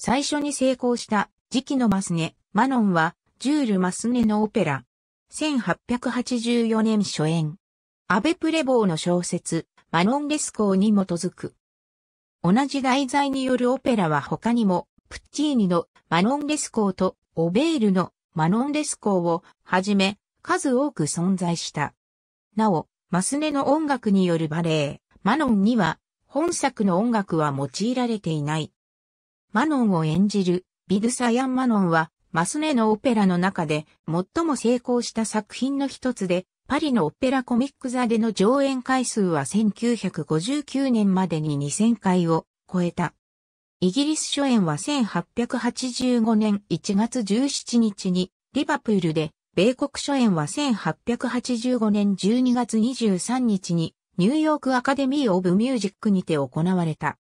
最初に成功した時期のマスネ、マノンは、ジュール・マスネのオペラ。1884年初演。アベプレボーの小説、マノンレスコーに基づく。同じ題材によるオペラは他にも、プッチーニのマノンレスコーとオベールのマノンレスコーをはじめ、数多く存在した。なお、マスネの音楽によるバレエ、マノンには、本作の音楽は用いられていない。マノンを演じるビグ・サヤン・マノンはマスネのオペラの中で最も成功した作品の一つで、パリのオペラコミック座での上演回数は1959年までに2000回を超えた。イギリス初演は1885年1月17日にリバプールで、米国初演は1885年12月23日にニューヨークアカデミー・オブ・ミュージックにて行われた。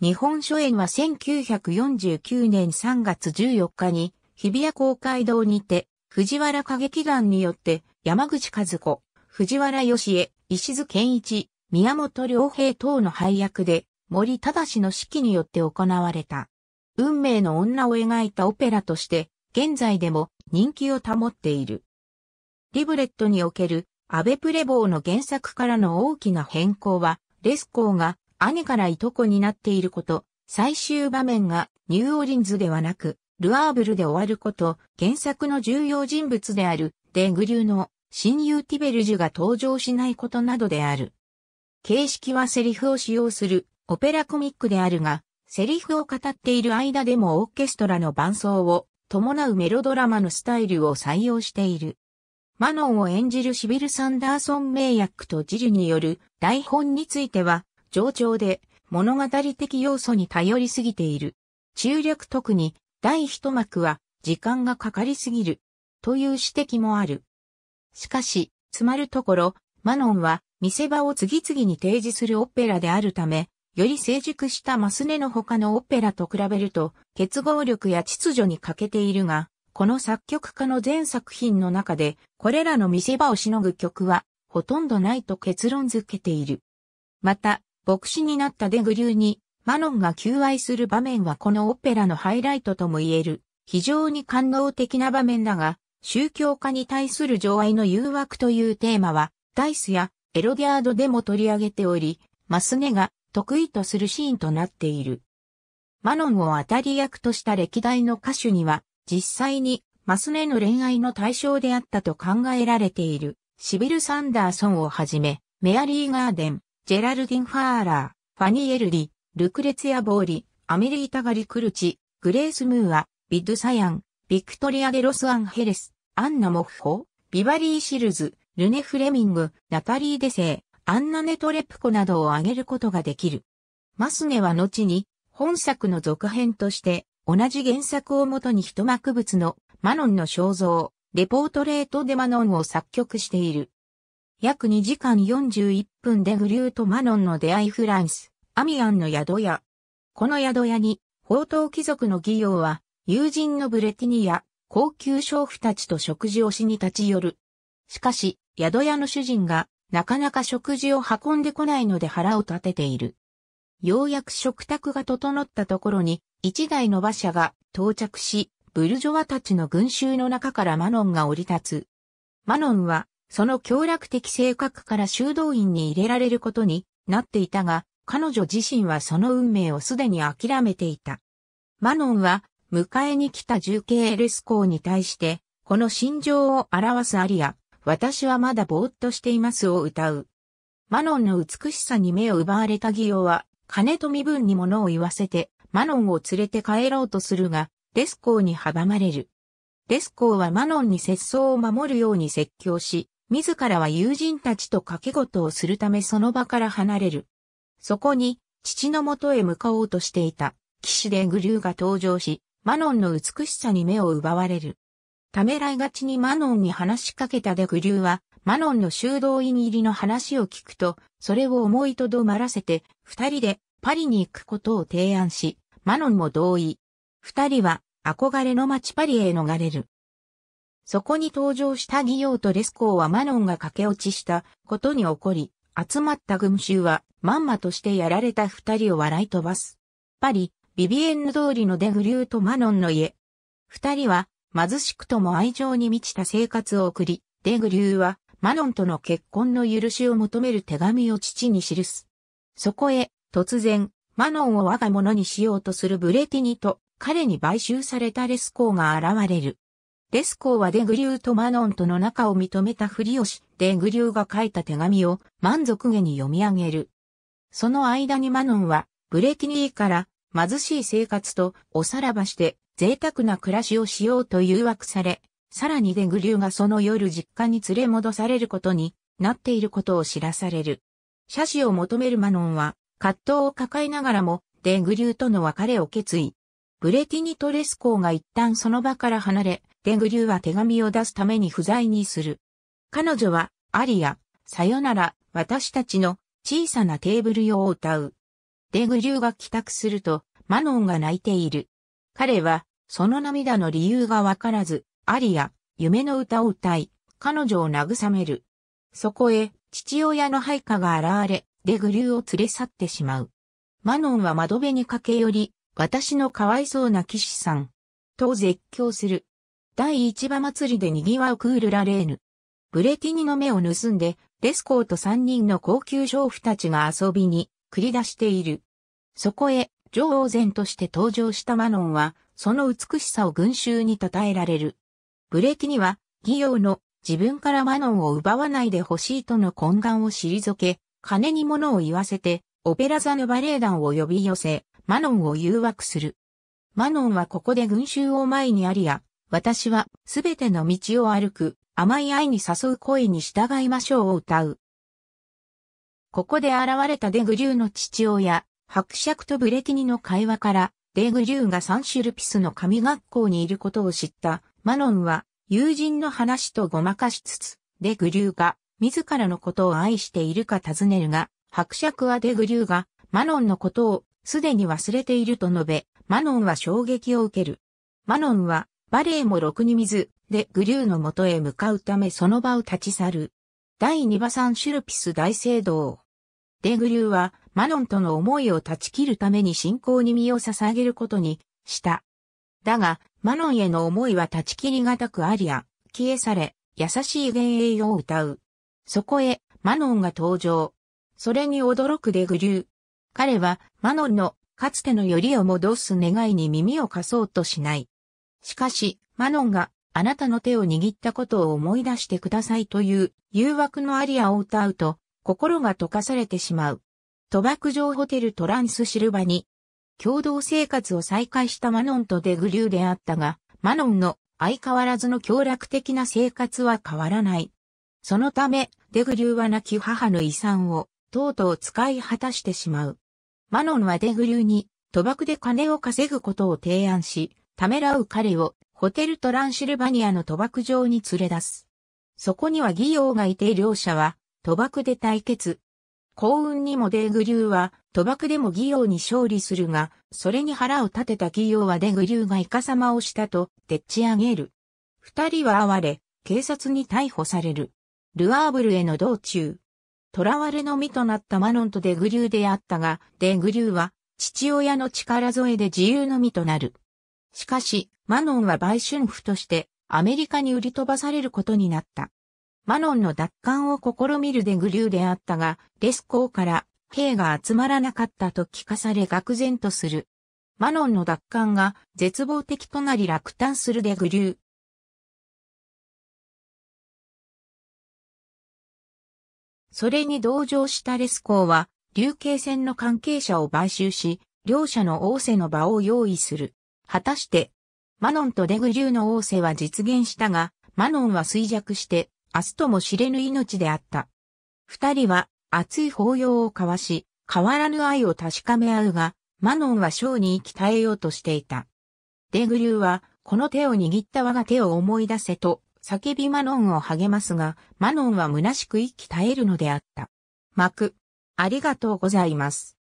日本書演は1949年3月14日に日比谷公会堂にて藤原歌劇団によって山口和子、藤原義恵、石津健一、宮本良平等の配役で森忠の指揮によって行われた。運命の女を描いたオペラとして現在でも人気を保っている。リブレットにおける安倍プレボーの原作からの大きな変更はレスコーが姉からいとこになっていること、最終場面がニューオリンズではなく、ルアーブルで終わること、原作の重要人物である、デグリューの親友ティベルジュが登場しないことなどである。形式はセリフを使用するオペラコミックであるが、セリフを語っている間でもオーケストラの伴奏を伴うメロドラマのスタイルを採用している。マノンを演じるシビル・サンダーソン名役とジルによる台本については、冗長で物語的要素に頼りすぎている。中略特に第一幕は時間がかかりすぎるという指摘もある。しかし、つまるところ、マノンは見せ場を次々に提示するオペラであるため、より成熟したマスネの他のオペラと比べると、結合力や秩序に欠けているが、この作曲家の全作品の中で、これらの見せ場をしのぐ曲は、ほとんどないと結論づけている。また、牧師になったデグリューに、マノンが求愛する場面はこのオペラのハイライトとも言える、非常に感動的な場面だが、宗教家に対する情愛の誘惑というテーマは、ダイスやエロディアードでも取り上げており、マスネが得意とするシーンとなっている。マノンを当たり役とした歴代の歌手には、実際にマスネの恋愛の対象であったと考えられている、シビル・サンダーソンをはじめ、メアリー・ガーデン、ジェラルディン・ファーラー、ファニエルリ、ルクレツヤ・ボーリ、アメリータ・ガリ・クルチ、グレース・ムーア、ビッド・サヤン、ビクトリア・デ・ロス・アンヘレス、アンナ・モフホ、ビバリー・シルズ、ルネ・フレミング、ナタリー・デセイ、アンナ・ネトレプコなどを挙げることができる。マスネは後に、本作の続編として、同じ原作をもとに一幕物のマノンの肖像、レポートレートでマノンを作曲している。約2時間41分でグリューとマノンの出会いフランス、アミアンの宿屋。この宿屋に、宝刀貴族の義用は、友人のブレティニア、高級娼婦たちと食事をしに立ち寄る。しかし、宿屋の主人が、なかなか食事を運んでこないので腹を立てている。ようやく食卓が整ったところに、一台の馬車が到着し、ブルジョワたちの群衆の中からマノンが降り立つ。マノンはその協楽的性格から修道院に入れられることになっていたが、彼女自身はその運命をすでに諦めていた。マノンは、迎えに来た重慶エルス公に対して、この心情を表すアリア、私はまだぼーっとしていますを歌う。マノンの美しさに目を奪われたギオは、金と身分に物を言わせて、マノンを連れて帰ろうとするが、レスコーに阻まれる。レスコーはマノンに節操を守るように説教し、自らは友人たちと掛け事をするためその場から離れる。そこに、父のもとへ向かおうとしていた、騎士でグリューが登場し、マノンの美しさに目を奪われる。ためらいがちにマノンに話しかけたでグリューは、マノンの修道院入りの話を聞くと、それを思いとどまらせて、二人でパリに行くことを提案し、マノンも同意。二人は憧れの街パリへ逃れる。そこに登場したギオーとレスコーはマノンが駆け落ちしたことに起こり、集まった群衆はまんまとしてやられた二人を笑い飛ばす。パリ、ビビエンヌ通りのデグリューとマノンの家。二人は貧しくとも愛情に満ちた生活を送り、デグリューはマノンとの結婚の許しを求める手紙を父に記す。そこへ、突然、マノンを我が物にしようとするブレティニと彼に買収されたレスコーが現れる。レスコーはデグリューとマノンとの仲を認めたふりをし、デグリューが書いた手紙を満足げに読み上げる。その間にマノンは、ブレティニーから貧しい生活とおさらばして贅沢な暮らしをしようと誘惑され、さらにデグリューがその夜実家に連れ戻されることになっていることを知らされる。写真を求めるマノンは葛藤を抱えながらもデグリューとの別れを決意。ブレティニとレスコーが一旦その場から離れ、デグリューは手紙を出すために不在にする。彼女は、アリア、さよなら、私たちの小さなテーブル用を歌う。デグリューが帰宅すると、マノンが泣いている。彼は、その涙の理由がわからず、アリア、夢の歌を歌い、彼女を慰める。そこへ、父親の配下が現れ、デグリューを連れ去ってしまう。マノンは窓辺に駆け寄り、私のかわいそうな騎士さん。と絶叫する。第一場祭りで賑わうクールラレーヌ。ブレティニの目を盗んで、レスコーと三人の高級娼婦たちが遊びに繰り出している。そこへ、女王前として登場したマノンは、その美しさを群衆に称えられる。ブレティニは、義用の自分からマノンを奪わないでほしいとの懇願を退け、金に物を言わせて、オペラ座のバレエ団を呼び寄せ、マノンを誘惑する。マノンはここで群衆を前にありや、私はすべての道を歩く甘い愛に誘う声に従いましょうを歌う。ここで現れたデグリューの父親、伯爵とブレティニの会話から、デグリューがサンシュルピスの神学校にいることを知ったマノンは友人の話とごまかしつつ、デグリューが自らのことを愛しているか尋ねるが、伯爵はデグリューがマノンのことをすでに忘れていると述べ、マノンは衝撃を受ける。マノンはバレーもろくに水でグリューの元へ向かうためその場を立ち去る。第2馬産シュルピス大聖堂。デグリューはマノンとの思いを断ち切るために信仰に身を捧げることにした。だが、マノンへの思いは断ち切りがたくありや、消えされ、優しい幻影を歌う。そこへ、マノンが登場。それに驚くデグリュー。彼は、マノンの、かつてのよりを戻す願いに耳を貸そうとしない。しかし、マノンがあなたの手を握ったことを思い出してくださいという誘惑のアリアを歌うと、心が溶かされてしまう。賭博場ホテルトランスシルバに、共同生活を再開したマノンとデグリューであったが、マノンの相変わらずの協楽的な生活は変わらない。そのため、デグリューは亡き母の遺産を、とうとう使い果たしてしまう。マノンはデグリューに、賭博で金を稼ぐことを提案し、ためらう彼をホテルトランシルバニアの賭博場に連れ出す。そこには義王がいて両者は賭博で対決。幸運にもデーグリューは賭博でも義王に勝利するが、それに腹を立てた義王はデグリューがイカ様をしたと、でっち上げる。二人は哀れ、警察に逮捕される。ルアーブルへの道中。囚われの身となったマノンとデグリューであったが、デグリューは父親の力添えで自由の身となる。しかし、マノンは売春婦としてアメリカに売り飛ばされることになった。マノンの奪還を試みるデグリューであったが、レスコーから兵が集まらなかったと聞かされ愕然とする。マノンの奪還が絶望的となり落胆するデグリュー。それに同情したレスコーは、流刑船の関係者を買収し、両者の大勢の場を用意する。果たして、マノンとデグリューの王政は実現したが、マノンは衰弱して、明日とも知れぬ命であった。二人は熱い抱擁を交わし、変わらぬ愛を確かめ合うが、マノンは章に生に息絶えようとしていた。デグリューは、この手を握った我が手を思い出せと、叫びマノンを励ますが、マノンは虚しく息絶えるのであった。幕、ありがとうございます。